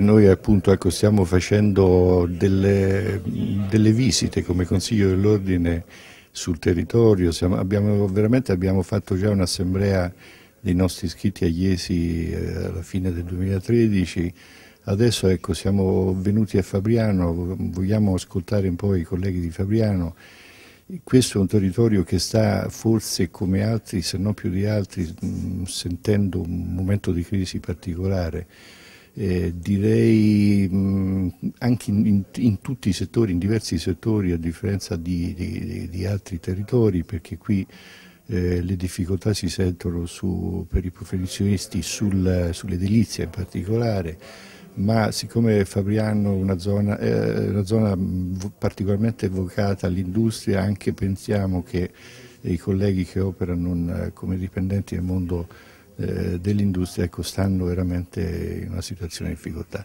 Noi appunto ecco, stiamo facendo delle, delle, visite come Consiglio dell'Ordine sul territorio, Siamo, abbiamo, veramente abbiamo fatto già un'assemblea dei nostri iscritti a Iesi eh, alla fine del 2013, adesso ecco, siamo venuti a Fabriano, vogliamo ascoltare un po' i colleghi di Fabriano, questo è un territorio che sta forse come altri, se non più di altri, sentendo un momento di crisi particolare eh, direi mh, anche in, in, in, tutti i settori, in diversi settori a differenza di, di, di altri territori perché qui eh, le difficoltà si sentono su, per i professionisti sul, sull'edilizia in particolare ma siccome Fabriano è una eh, una zona particolarmente evocata all'industria anche pensiamo che i colleghi che operano eh, come dipendenti nel mondo eh, dell'industria ecco, stanno veramente in una situazione di difficoltà.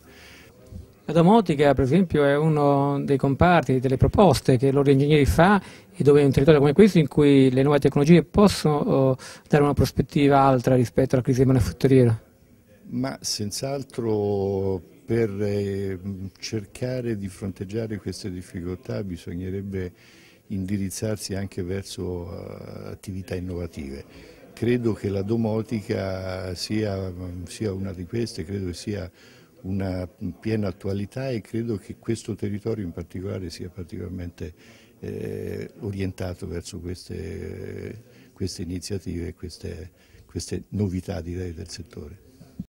La domotica per esempio è uno dei comparti, delle proposte che l'Ordine Ingegneri fa e dove è un territorio come questo in cui le nuove tecnologie possono oh, dare una prospettiva altra rispetto alla crisi manifatturiera? Ma senz'altro per eh, cercare di fronteggiare queste difficoltà bisognerebbe indirizzarsi anche verso eh, attività innovative Credo che la domotica sia, sia una di queste, credo che sia una piena attualità e credo che questo territorio in particolare sia particolarmente eh, orientato verso queste, queste iniziative, queste, queste novità direi del settore.